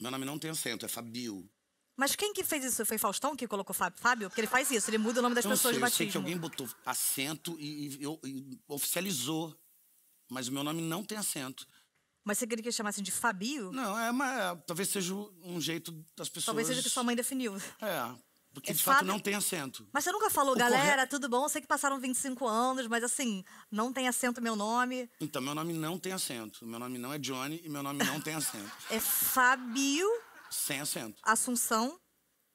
Meu nome não tem acento, é Fabio. Mas quem que fez isso? Foi Faustão que colocou Fábio? Porque ele faz isso, ele muda o nome das eu pessoas sei, de batismo. Eu sei que alguém botou acento e, e, e, oficializou. Mas o meu nome não tem acento. Mas você queria que chamassem de Fabio? Não, é, mas, é, talvez seja um jeito das pessoas. Talvez seja o que sua mãe definiu. É, porque de fato não tem acento. Mas você nunca falou, o galera, tudo bom? Eu sei que passaram 25 anos, mas assim, não tem assento meu nome. Então, meu nome não tem acento. Meu nome não é Johnny e meu nome não tem acento. é Fábio. Sem acento. Assunção.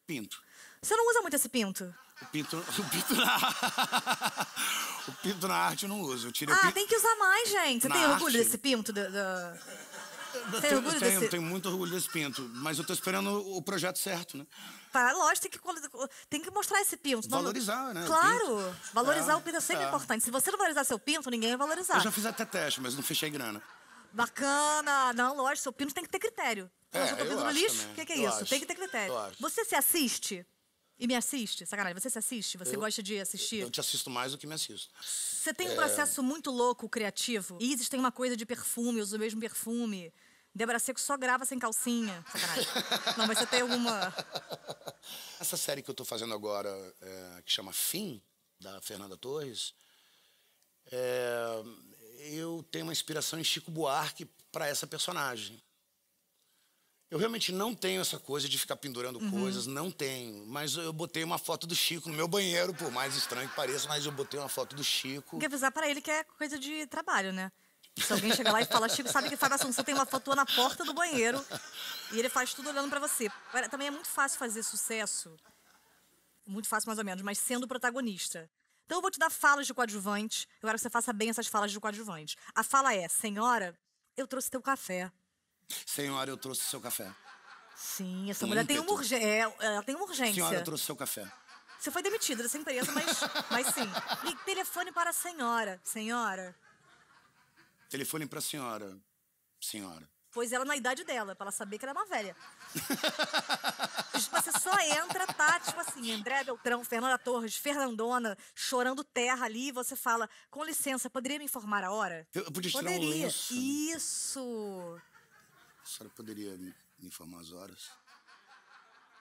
Pinto. Você não usa muito esse pinto? O pinto, o pinto na... o pinto na arte eu não uso. Eu tiro ah, pinto... tem que usar mais, gente. Você na tem orgulho arte... desse pinto? Do, do... Tem tenho, orgulho tenho, desse... tenho muito orgulho desse pinto, mas eu tô esperando o projeto certo, né? Para, lógico, tem que, tem que mostrar esse pinto. Valorizar, não... né? Claro! O valorizar é, o pinto é sempre é. importante. Se você não valorizar seu pinto, ninguém vai valorizar. Eu já fiz até teste, mas não fechei grana. Bacana! Não, lógico, seu pinto tem que ter critério. É, eu tô pinto no lixo, o que, que, é eu isso? Acho. Tem que ter critério. Você se assiste? E me assiste? Sacanagem, você se assiste? Você eu, gosta de assistir? Eu te assisto mais do que me assisto. Você tem um é... processo muito louco, criativo. Isis tem uma coisa de perfume, eu uso o mesmo perfume. Débora Seco só grava sem calcinha. Sacanagem. Não, mas você tem alguma. Essa série que eu tô fazendo agora, é, que chama Fim, da Fernanda Torres, é, eu tenho uma inspiração em Chico Buarque para essa personagem. Eu realmente não tenho essa coisa de ficar pendurando uhum. coisas, não tenho. Mas eu botei uma foto do Chico no meu banheiro, por mais estranho que pareça, mas eu botei uma foto do Chico. Tem que avisar para ele que é coisa de trabalho, né? Se alguém chegar lá e fala, Chico, sabe que Fábio Assunção tem uma foto na porta do banheiro e ele faz tudo olhando para você. Também é muito fácil fazer sucesso, muito fácil mais ou menos, mas sendo protagonista. Então eu vou te dar falas de coadjuvante, eu quero que você faça bem essas falas de coadjuvante. A fala é, senhora, eu trouxe teu café. Senhora, eu trouxe seu café. Sim, essa mulher tem uma, urgência. É, ela tem uma urgência. Senhora, eu trouxe seu café. Você foi demitida dessa empresa, mas, mas sim. E telefone para a senhora. Senhora. Telefone para a senhora. Senhora. Pois ela na idade dela, para ela saber que ela é uma velha. Você só entra, tá? Tipo assim, André Beltrão, Fernanda Torres, Fernandona, chorando terra ali, você fala, com licença, poderia me informar a hora? Eu, eu podia poderia. tirar um lenço. Isso! A senhora poderia me informar as horas?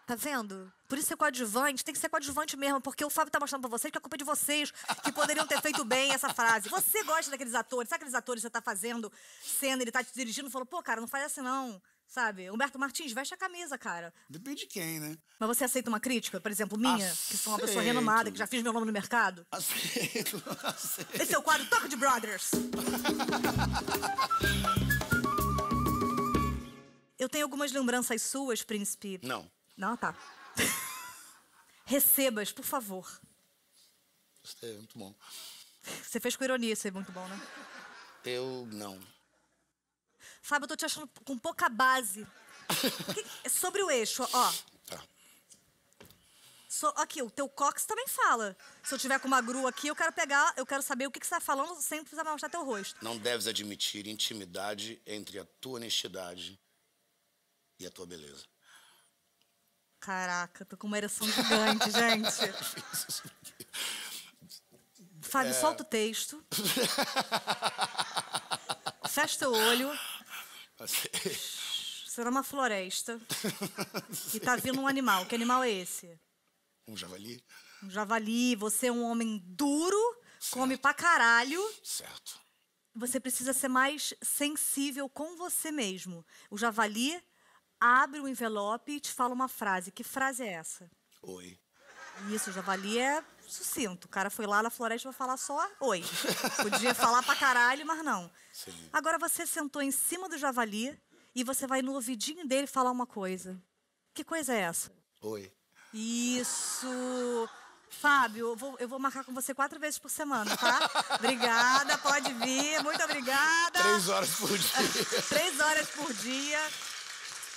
Tá vendo? Por isso é coadjuvante, tem que ser coadjuvante mesmo, porque o Fábio tá mostrando pra vocês que a é culpa é de vocês, que poderiam ter feito bem essa frase. Você gosta daqueles atores, sabe aqueles atores que você tá fazendo cena, ele tá te dirigindo e falou, pô, cara, não faz assim não. Sabe? Humberto Martins, veste a camisa, cara. Depende de quem, né? Mas você aceita uma crítica, por exemplo, minha, aceito. que sou uma pessoa renomada, que já fiz meu nome no mercado? Aceito, aceito. Esse é o quadro Toca de Brothers. Eu tenho algumas lembranças suas, príncipe. Não. Não, ah, tá. Recebas, por favor. Gostei, é muito bom. Você fez com ironia, isso é muito bom, né? Eu não. Fábio, eu tô te achando com pouca base. que, é sobre o eixo, ó. Tá. So, aqui, o teu cox também fala. Se eu tiver com uma grua aqui, eu quero pegar, eu quero saber o que, que você tá falando sem precisar mostrar teu rosto. Não deves admitir intimidade entre a tua honestidade e a tua beleza. Caraca, tô com uma ereção gigante, gente. É Fábio, é... solta o texto. Fecha teu olho. Assim. Será uma floresta. e tá vindo um animal. Que animal é esse? Um javali. Um javali. Você é um homem duro, certo. come pra caralho. Certo. Você precisa ser mais sensível com você mesmo. O javali abre o envelope e te fala uma frase. Que frase é essa? Oi. Isso, o javali é sucinto. O cara foi lá na floresta pra falar só oi. Podia falar pra caralho, mas não. Sim. Agora você sentou em cima do javali e você vai no ouvidinho dele falar uma coisa. Que coisa é essa? Oi. Isso! Fábio, eu vou, eu vou, marcar com você quatro vezes por semana, tá? Obrigada, pode vir, muito obrigada. Três horas por dia. Três horas por dia.